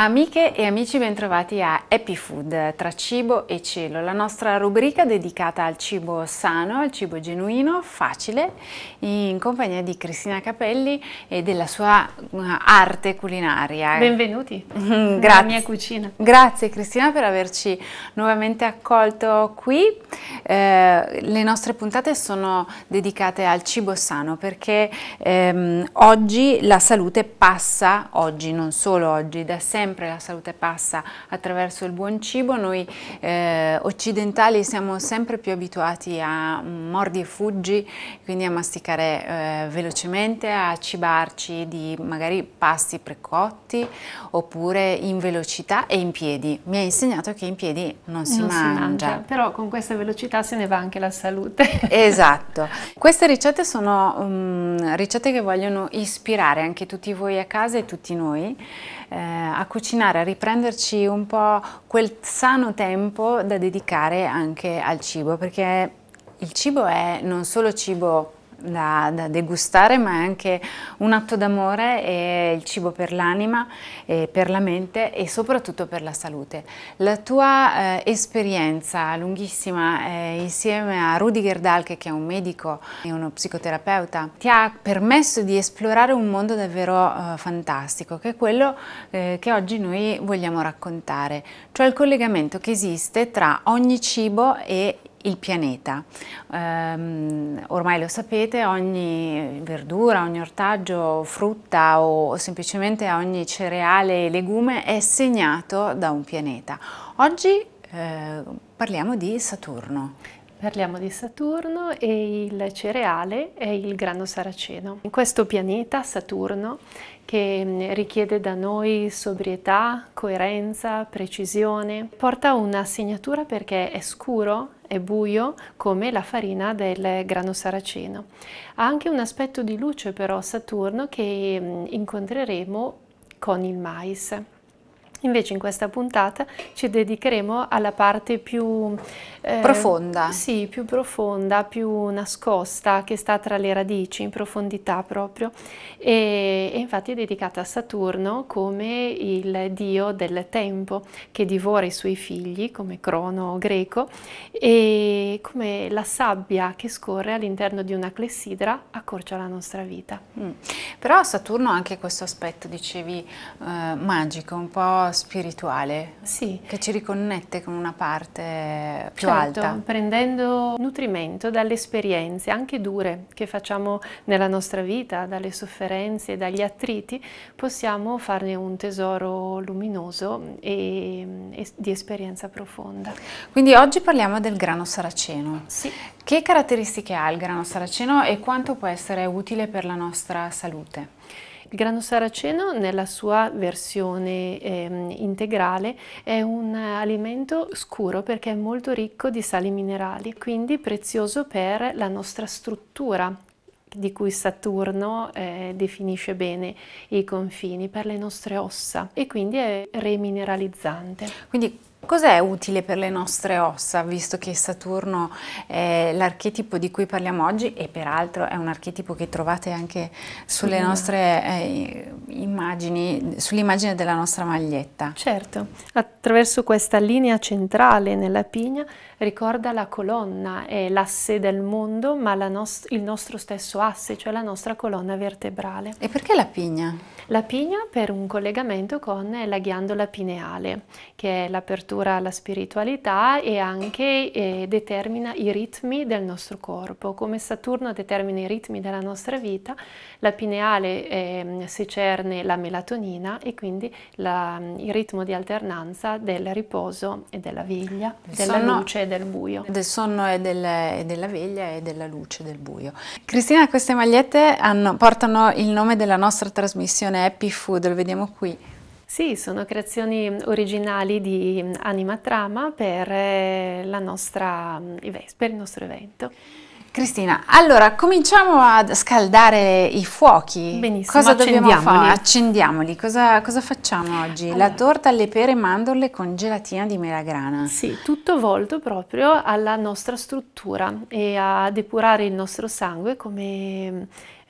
Amiche e amici bentrovati a Happy Food, tra cibo e cielo, la nostra rubrica dedicata al cibo sano, al cibo genuino, facile in compagnia di Cristina Capelli e della sua eh, arte culinaria. Benvenuti Grazie. nella mia cucina. Grazie Cristina per averci nuovamente accolto qui. Eh, le nostre puntate sono dedicate al cibo sano perché ehm, oggi la salute passa, oggi non solo oggi, da sempre la salute passa attraverso il buon cibo. Noi eh, occidentali siamo sempre più abituati a mordi e fuggi, quindi a masticare cercare eh, velocemente a cibarci di magari pasti precotti oppure in velocità e in piedi. Mi ha insegnato che in piedi non si, non mangia. si mangia. Però con questa velocità se ne va anche la salute. esatto. Queste ricette sono um, ricette che vogliono ispirare anche tutti voi a casa e tutti noi eh, a cucinare, a riprenderci un po' quel sano tempo da dedicare anche al cibo, perché il cibo è non solo cibo da, da, degustare, ma è anche un atto d'amore, è il cibo per l'anima, per la mente e soprattutto per la salute. La tua eh, esperienza lunghissima eh, insieme a Rudiger Dalke, che è un medico e uno psicoterapeuta, ti ha permesso di esplorare un mondo davvero eh, fantastico, che è quello eh, che oggi noi vogliamo raccontare, cioè il collegamento che esiste tra ogni cibo e il pianeta. Um, ormai lo sapete, ogni verdura, ogni ortaggio, frutta o, o semplicemente ogni cereale e legume è segnato da un pianeta. Oggi eh, parliamo di Saturno. Parliamo di Saturno e il cereale è il grano saraceno. In questo pianeta, Saturno, che mm, richiede da noi sobrietà, coerenza, precisione, porta una segnatura perché è scuro, e buio come la farina del grano saraceno. Ha anche un aspetto di luce però Saturno che mm, incontreremo con il mais. Invece in questa puntata ci dedicheremo alla parte più eh, profonda. Sì, più profonda, più nascosta, che sta tra le radici, in profondità proprio. E, e infatti è dedicata a Saturno come il dio del tempo che divora i suoi figli, come crono greco, e come la sabbia che scorre all'interno di una clessidra accorcia la nostra vita. Mm. Però Saturno ha anche questo aspetto, dicevi, eh, magico, un po' spirituale, sì. che ci riconnette con una parte più certo, alta. prendendo nutrimento dalle esperienze, anche dure, che facciamo nella nostra vita, dalle sofferenze, dagli attriti, possiamo farne un tesoro luminoso e, e di esperienza profonda. Quindi oggi parliamo del grano saraceno. Sì. Che caratteristiche ha il grano saraceno e quanto può essere utile per la nostra salute? Il grano saraceno nella sua versione eh, integrale è un alimento scuro perché è molto ricco di sali minerali, quindi prezioso per la nostra struttura di cui Saturno eh, definisce bene i confini per le nostre ossa e quindi è remineralizzante. Quindi Cos'è utile per le nostre ossa, visto che Saturno è l'archetipo di cui parliamo oggi e peraltro è un archetipo che trovate anche sulle mm. nostre eh, immagini, sull'immagine della nostra maglietta? Certo, attraverso questa linea centrale nella pigna ricorda la colonna, è l'asse del mondo, ma nost il nostro stesso asse, cioè la nostra colonna vertebrale. E perché la pigna? La pigna per un collegamento con la ghiandola pineale, che è l'apertura l'apertura alla spiritualità e anche eh, determina i ritmi del nostro corpo. Come Saturno determina i ritmi della nostra vita, la pineale eh, secerne la melatonina e quindi la, mm, il ritmo di alternanza del riposo e della veglia, del della sonno, luce e del buio. Del sonno e, del, e, della veglia e della luce e del buio. Cristina, queste magliette hanno, portano il nome della nostra trasmissione Happy Food, lo vediamo qui. Sì, sono creazioni originali di mm, Animatrama per, eh, la nostra, mm, per il nostro evento. Cristina, allora cominciamo a scaldare i fuochi. Benissimo, cosa dobbiamo fare? Accendiamoli. Cosa, cosa, facciamo oggi? Allora. La torta alle pere, mandorle con gelatina di melagrana. Sì, tutto volto proprio alla nostra struttura e a depurare il nostro sangue come mm,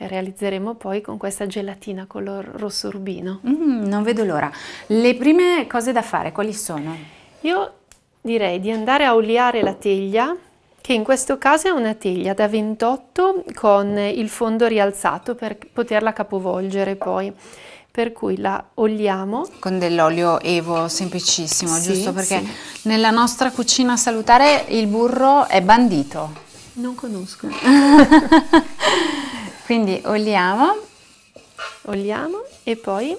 realizzeremo poi con questa gelatina color rosso rubino. Mm, non vedo l'ora. Le prime cose da fare quali sono? Io direi di andare a oliare la teglia che in questo caso è una teglia da 28 con il fondo rialzato per poterla capovolgere poi per cui la oliamo. Con dell'olio evo semplicissimo, sì, giusto? Perché sì. nella nostra cucina salutare il burro è bandito. Non conosco. Quindi oliamo. Oliamo e poi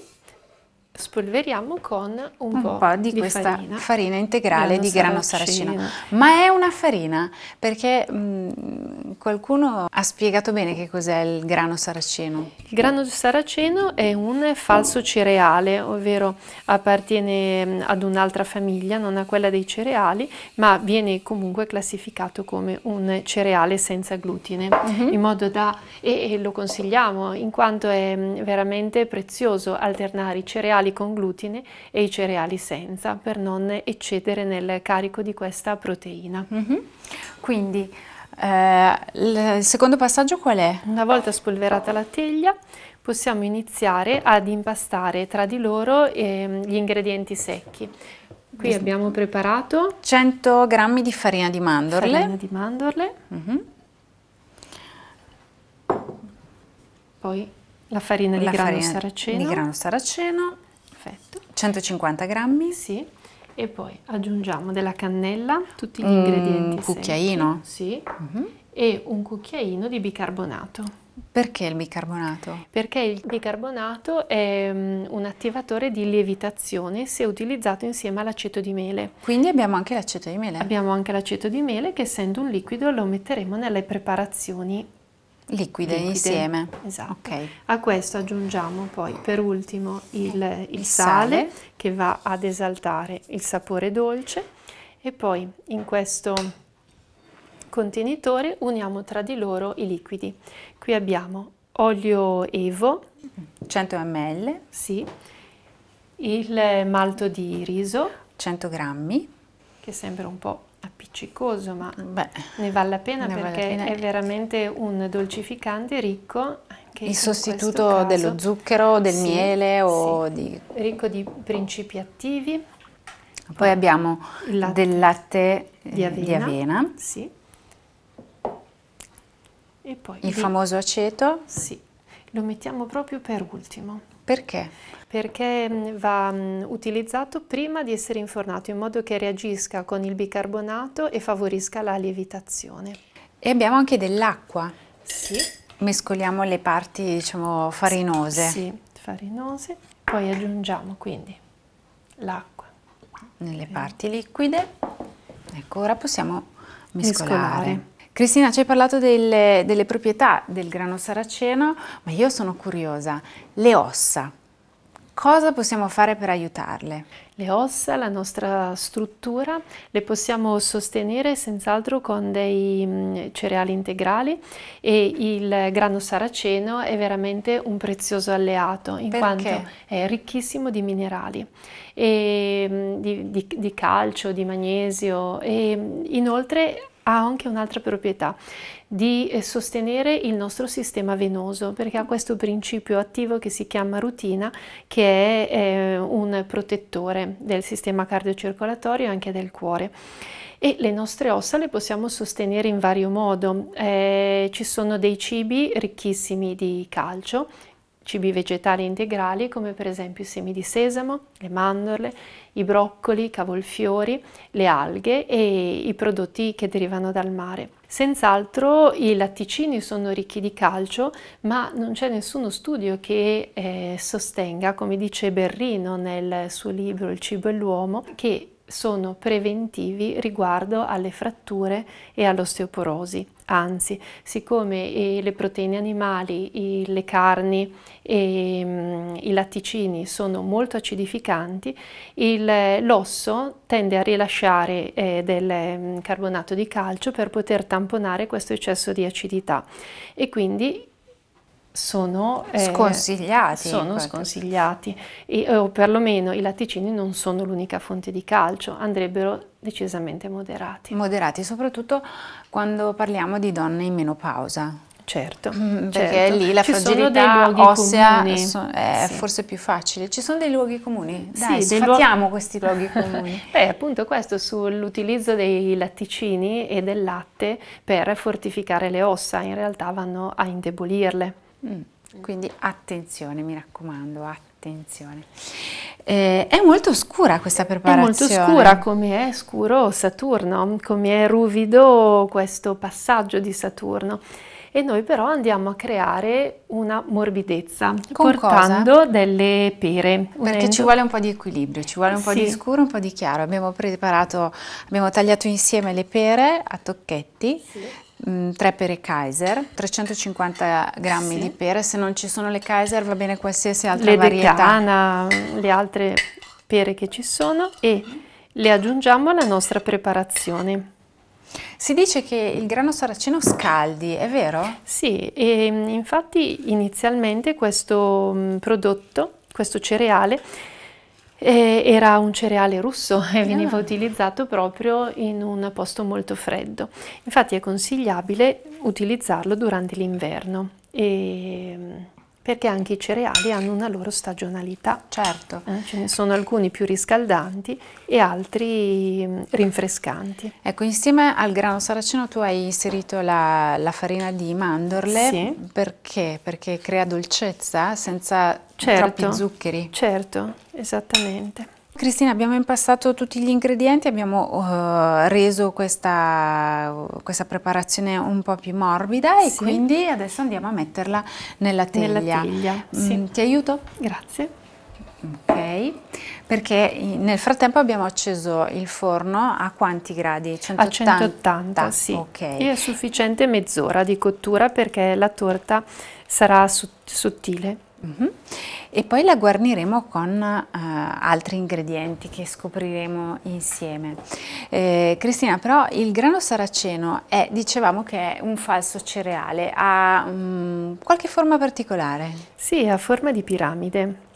spolveriamo con un, un po', po', di, di questa farina, farina integrale di grano saracino. saracino. Ma è una farina perché mh, mm, qualcuno ha spiegato bene che cos'è il grano saraceno. Il grano saraceno è un falso cereale, ovvero appartiene mm, ad un'altra famiglia, non a quella dei cereali, ma viene comunque classificato come un cereale senza glutine, mm-hmm. in modo da e, e lo consigliamo in quanto è mm, veramente prezioso alternare i cereali cereali con glutine e i cereali senza per non eccedere nel carico di questa proteina. Mm -hmm. Quindi eh, il secondo passaggio qual è? Una volta spolverata la teglia possiamo iniziare ad impastare tra di loro eh, gli ingredienti secchi. Qui abbiamo preparato 100 g di farina di mandorle. Farina di mandorle. Mm -hmm. Poi la farina la grano farina saraceno. Di grano saraceno. Perfetto. 150 grammi? Sì. E poi aggiungiamo della cannella, tutti gli mm, ingredienti. Un cucchiaino? Sì. Mm -hmm. E un cucchiaino di bicarbonato. Perché il bicarbonato? Perché il bicarbonato è mm, un attivatore di lievitazione se utilizzato insieme all'aceto di mele. Quindi abbiamo anche l'aceto di mele? Abbiamo anche l'aceto di mele che essendo un liquido lo metteremo nelle preparazioni liquide, liquide. insieme. Esatto. Okay. A questo aggiungiamo poi per ultimo il, il, il sale, sale che va ad esaltare il sapore dolce e poi in questo contenitore uniamo tra di loro i liquidi. Qui abbiamo olio evo 100 ml, sì, il malto di riso 100 grammi, che sembra un po' appiccicoso, ma Beh, ne vale la pena perché vale la pena. è veramente un dolcificante ricco. Il sostituto dello zucchero, del sì, miele o sì. di... Ricco di principi attivi. Poi abbiamo latte del latte eh, di avena. Di avena. Sì. Il di... famoso aceto. Sì, lo mettiamo proprio per ultimo. Perché? Perché mm, va mm, utilizzato prima di essere infornato in modo che reagisca con il bicarbonato e favorisca la lievitazione. E abbiamo anche dell'acqua. Sì. Mescoliamo le parti, diciamo, farinose. Sì, farinose. Poi aggiungiamo quindi l'acqua. Nelle parti liquide. Ecco, ora possiamo mescolare. mescolare. Cristina, ci hai parlato delle, delle proprietà del grano saraceno, ma io sono curiosa. Le ossa, cosa possiamo fare per aiutarle? Le ossa, la nostra struttura, le possiamo sostenere senz'altro con dei mm, cereali integrali e il grano saraceno è veramente un prezioso alleato in Perché? quanto è ricchissimo di minerali, e, mm, di, di, di calcio, di magnesio e mm, inoltre ha anche un'altra proprietà di eh, sostenere il nostro sistema venoso perché ha questo principio attivo che si chiama rutina che è eh, un protettore del sistema cardiocircolatorio e anche del cuore e le nostre ossa le possiamo sostenere in vario modo. Eh, ci sono dei cibi ricchissimi di calcio cibi vegetali integrali come per esempio i semi di sesamo, le mandorle, i broccoli, i cavolfiori, le alghe e i prodotti che derivano dal mare. Senz'altro i latticini sono ricchi di calcio, ma non c'è nessuno studio che eh, sostenga, come dice Berrino nel suo libro Il cibo e l'uomo, che sono preventivi riguardo alle fratture e all'osteoporosi. Anzi, siccome eh, le proteine animali, le carni e mm, i latticini sono molto acidificanti, eh, l'osso tende a rilasciare eh, del mm, carbonato di calcio per poter tamponare questo eccesso di acidità e quindi sono eh, sconsigliati. Sono sconsigliati e, eh, o perlomeno i latticini non sono l'unica fonte di calcio, andrebbero decisamente moderati. Moderati, soprattutto quando parliamo di donne in menopausa. Certo, mm, certo. perché lì la Ci fragilità ossea so, è sì. forse più facile. Ci sono dei luoghi comuni? Dai, sì, sfattiamo luoghi... questi luoghi comuni. Beh, appunto questo sull'utilizzo dei latticini e del latte per fortificare le ossa, in realtà vanno a indebolirle. Mm. Quindi attenzione, mi raccomando, attenzione. Eh, è molto scura questa preparazione. È molto scura, come è scuro Saturno, come è ruvido questo passaggio di Saturno. E noi però andiamo a creare una morbidezza Con portando cosa? delle pere. Perché ci vuole un po' di equilibrio, ci vuole un po' sì. di scuro, un po' di chiaro. Abbiamo preparato, abbiamo tagliato insieme le pere a tocchetti. Sì mh, mm, tre pere Kaiser, 350 grammi sì. di pere, se non ci sono le Kaiser va bene qualsiasi altra le varietà. Decana, le altre pere che ci sono e le aggiungiamo alla nostra preparazione. Si dice che il grano saraceno scaldi, è vero? Sì, e mm, infatti inizialmente questo mm, prodotto, questo cereale, eh, era un cereale russo e veniva ah. utilizzato proprio in un posto molto freddo. Infatti è consigliabile utilizzarlo durante l'inverno. E, perché anche i cereali hanno una loro stagionalità. Certo. Eh, ce ne sono alcuni più riscaldanti e altri mm, rinfrescanti. Ecco, insieme al grano saraceno tu hai inserito la, la farina di mandorle. Sì. Perché? Perché crea dolcezza senza certo, troppi zuccheri. Certo, esattamente. Cristina, abbiamo impastato tutti gli ingredienti, abbiamo uh, reso questa, questa, preparazione un po' più morbida e sì. quindi adesso andiamo a metterla nella teglia. Nella teglia mm, sì. mm, ti aiuto? Grazie. Ok, perché nel frattempo abbiamo acceso il forno a quanti gradi? 180? A 180, sì. Okay. E è sufficiente mezz'ora di cottura perché la torta sarà sottile. Mm -hmm e poi la guarniremo con eh, altri ingredienti che scopriremo insieme. Eh, Cristina, però il grano saraceno è, dicevamo che è un falso cereale, ha um, qualche forma particolare? Sì, ha forma di piramide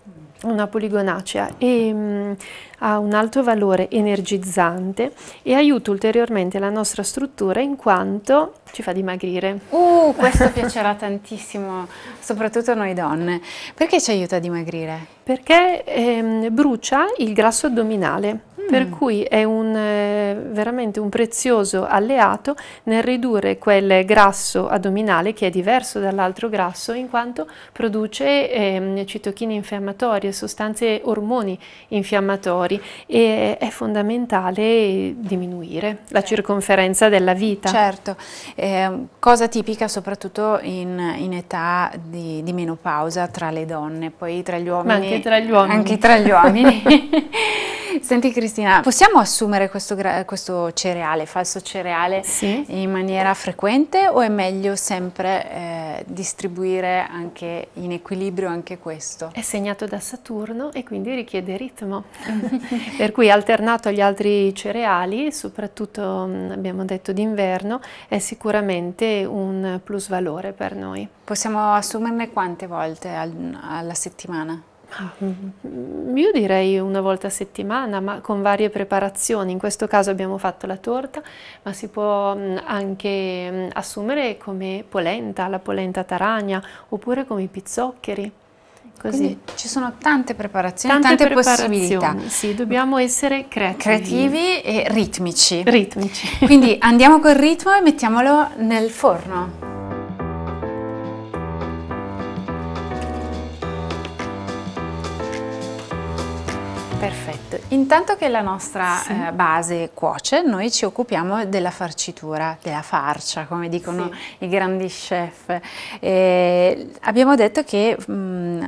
una poligonacea e mh, mm, ha un alto valore energizzante e aiuta ulteriormente la nostra struttura in quanto ci fa dimagrire. Uh, questo piacerà tantissimo, soprattutto a noi donne, perché ci aiuta a dimagrire? Perché ehm, brucia il grasso addominale. Per mm. cui è un, eh, veramente un prezioso alleato nel ridurre quel grasso addominale che è diverso dall'altro grasso in quanto produce eh, citochine infiammatorie, sostanze ormoni infiammatori e è fondamentale diminuire la certo. circonferenza della vita. Certo, eh, cosa tipica soprattutto in, in età di, di, menopausa tra le donne, poi tra gli uomini. Ma anche tra gli uomini. Anche tra gli uomini. Senti Cristina, possiamo assumere questo, questo cereale, falso cereale, sì. in maniera frequente o è meglio sempre eh, distribuire anche in equilibrio anche questo? È segnato da Saturno e quindi richiede ritmo, per cui alternato agli altri cereali, soprattutto mm, abbiamo detto d'inverno, è sicuramente un plus valore per noi. Possiamo assumerne quante volte al, alla settimana? Ah, io direi una volta a settimana, ma con varie preparazioni. In questo caso abbiamo fatto la torta, ma si può anche assumere come polenta, la polenta taragna, oppure come i pizzoccheri. Così. Quindi ci sono tante preparazioni, tante, tante possibilità. Sì, dobbiamo essere creativi. Creativi e ritmici. Ritmici. Quindi andiamo col ritmo e mettiamolo nel forno. Intanto che la nostra sì. eh, base cuoce, noi ci occupiamo della farcitura, della farcia, come dicono sì. i grandi chef. Eh, abbiamo detto che mh,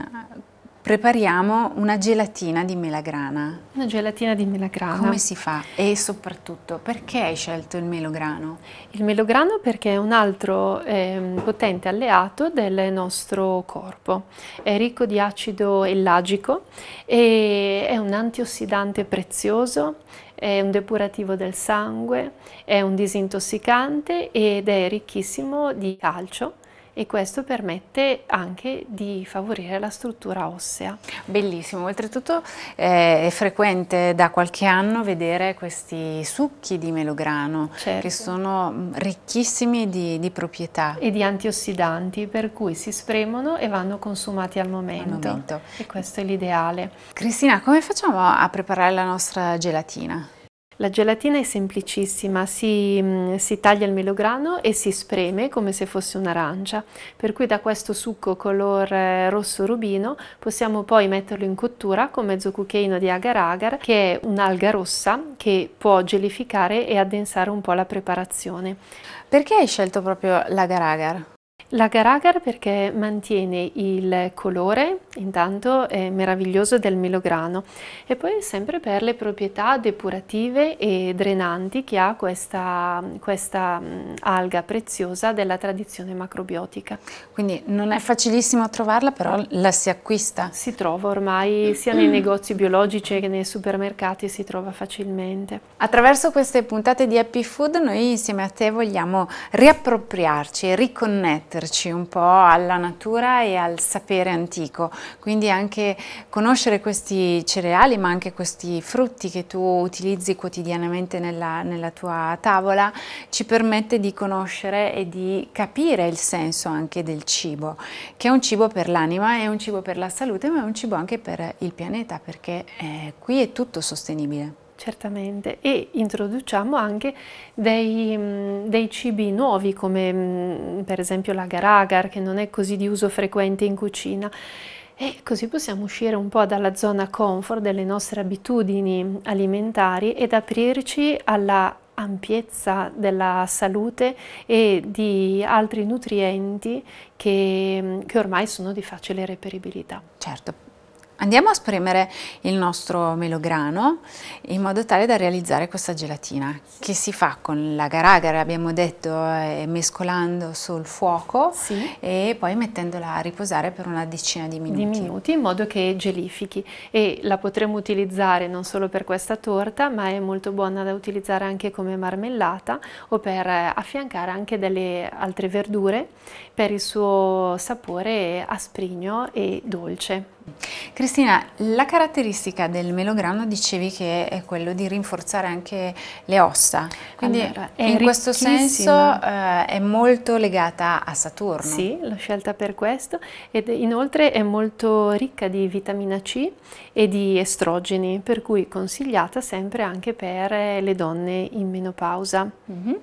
prepariamo una gelatina di melagrana. Una gelatina di melagrana. Come si fa? E soprattutto, perché hai scelto il melograno? Il melograno perché è un altro eh, potente alleato del nostro corpo. È ricco di acido ellagico e è un antiossidante prezioso, è un depurativo del sangue, è un disintossicante ed è ricchissimo di calcio e questo permette anche di favorire la struttura ossea. Bellissimo, oltretutto eh, è frequente da qualche anno vedere questi succhi di melograno certo. che sono mm, ricchissimi di, di, proprietà. E di antiossidanti per cui si spremono e vanno consumati al momento, al momento. e questo è l'ideale. Cristina, come facciamo a preparare la nostra gelatina? La gelatina è semplicissima, si, mm, si, taglia il melograno e si spreme come se fosse un'arancia, per cui da questo succo color rosso rubino possiamo poi metterlo in cottura con mezzo cucchiaino di agar agar che è un'alga rossa che può gelificare e addensare un po' la preparazione. Perché hai scelto proprio l'agar agar? L'agar agar perché mantiene il colore, intanto è meraviglioso del melograno e poi sempre per le proprietà depurative e drenanti che ha questa, questa alga preziosa della tradizione macrobiotica. Quindi non è facilissimo trovarla però la si acquista? Si trova ormai sia nei negozi biologici che nei supermercati si trova facilmente. Attraverso queste puntate di Happy Food noi insieme a te vogliamo riappropriarci e riconnetterci connetterci un po' alla natura e al sapere antico, quindi anche conoscere questi cereali ma anche questi frutti che tu utilizzi quotidianamente nella, nella tua tavola ci permette di conoscere e di capire il senso anche del cibo, che è un cibo per l'anima, è un cibo per la salute ma è un cibo anche per il pianeta perché eh, qui è tutto sostenibile. Certamente, e introduciamo anche dei, mm, dei, cibi nuovi come mm, per esempio l'agar agar che non è così di uso frequente in cucina e così possiamo uscire un po' dalla zona comfort delle nostre abitudini alimentari ed aprirci alla ampiezza della salute e di altri nutrienti che, mm, che ormai sono di facile reperibilità. Certo, Andiamo a spremere il nostro melograno in modo tale da realizzare questa gelatina che si fa con l'agar-agar, abbiamo detto, eh, mescolando sul fuoco sì. e poi mettendola a riposare per una decina di minuti. Di minuti in modo che gelifichi e la potremo utilizzare non solo per questa torta ma è molto buona da utilizzare anche come marmellata o per eh, affiancare anche delle altre verdure per il suo sapore asprigno e dolce. Cristina, la caratteristica del melograno dicevi che è quello di rinforzare anche le ossa, quindi allora, in questo senso eh, è molto legata a Saturno. Sì, l'ho scelta per questo ed inoltre è molto ricca di vitamina C e di estrogeni, per cui consigliata sempre anche per eh, le donne in menopausa. Mm -hmm.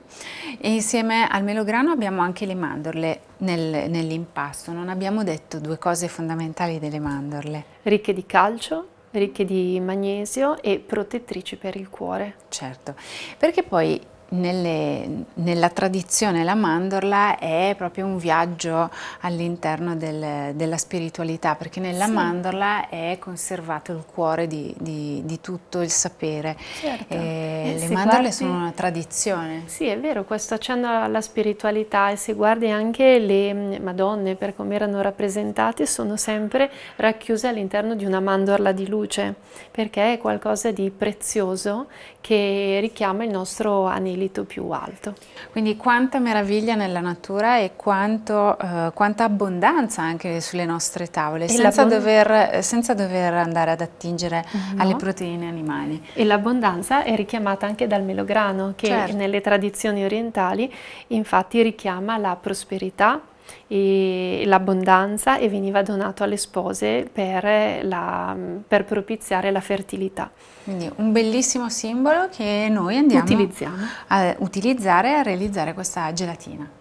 E insieme al melograno abbiamo anche le mandorle nel, nell'impasto, non abbiamo detto due cose fondamentali delle mandorle. Ricche di calcio, ricche di magnesio e protettrici per il cuore. Certo, perché poi nelle, nella tradizione la mandorla è proprio un viaggio all'interno del, della spiritualità, perché nella sì. mandorla è conservato il cuore di, di, di tutto il sapere. Certo. E eh, le mandorle guardi, sono una tradizione. Sì, è vero, questo accenno alla spiritualità e se guardi anche le mm, Madonne per come erano rappresentate sono sempre racchiuse all'interno di una mandorla di luce, perché è qualcosa di prezioso che richiama il nostro anelito spirito più alto. Quindi quanta meraviglia nella natura e quanto, eh, quanta abbondanza anche sulle nostre tavole, senza dover, senza dover, andare ad attingere mhm. no. alle proteine animali. E l'abbondanza è richiamata anche dal melograno, che certo. nelle tradizioni orientali infatti richiama la prosperità, e l'abbondanza e veniva donato alle spose per, la, per, propiziare la fertilità. Quindi un bellissimo simbolo che noi andiamo Utilizziamo. a utilizzare e a realizzare questa gelatina.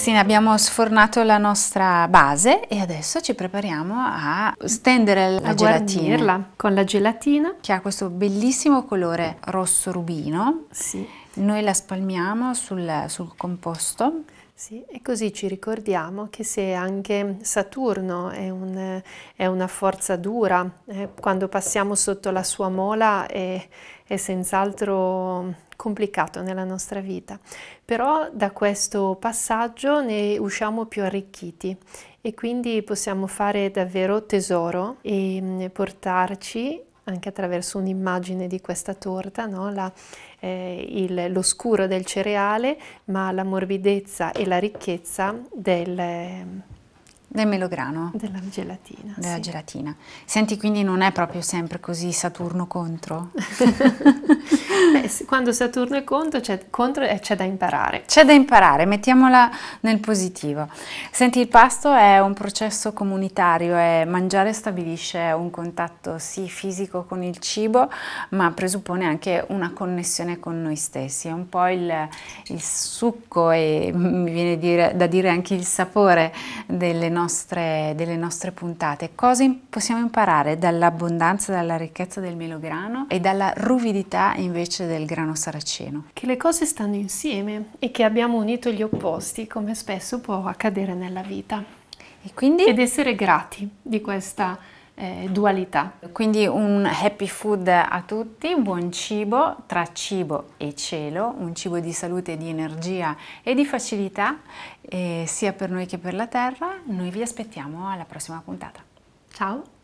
Cristina, abbiamo sfornato la nostra base e adesso ci prepariamo a stendere la a gelatina. con la gelatina. Che ha questo bellissimo colore rosso rubino. Sì noi la spalmiamo sul, sul composto. Sì, e così ci ricordiamo che se anche Saturno è, un, è una forza dura, eh, quando passiamo sotto la sua mola è, è senz'altro complicato nella nostra vita, però da questo passaggio ne usciamo più arricchiti e quindi possiamo fare davvero tesoro e mm, portarci anche attraverso un'immagine di questa torta, no? la, eh, il, l'oscuro del cereale, ma la morbidezza e la ricchezza del, del melograno. Della gelatina. Della sì. gelatina. Senti, quindi non è proprio sempre così Saturno contro? Beh, quando Saturno è contro, c'è, contro c'è da imparare. C'è da imparare, mettiamola nel positivo. Senti, il pasto è un processo comunitario e mangiare stabilisce un contatto sì fisico con il cibo, ma presuppone anche una connessione con noi stessi. È un po' il, il succo e mi viene dire, da dire anche il sapore delle nostre, delle nostre puntate. Cosa possiamo imparare dall'abbondanza, dalla ricchezza del melograno e dalla ruvidità invece invece del grano saraceno. Che le cose stanno insieme e che abbiamo unito gli opposti, come spesso può accadere nella vita. Quindi... Ed essere grati di questa eh, dualità. Quindi un happy food a tutti, buon cibo tra cibo e cielo, un cibo di salute, di energia e di facilità, eh, sia per noi che per la terra. Noi vi aspettiamo alla prossima puntata. Ciao!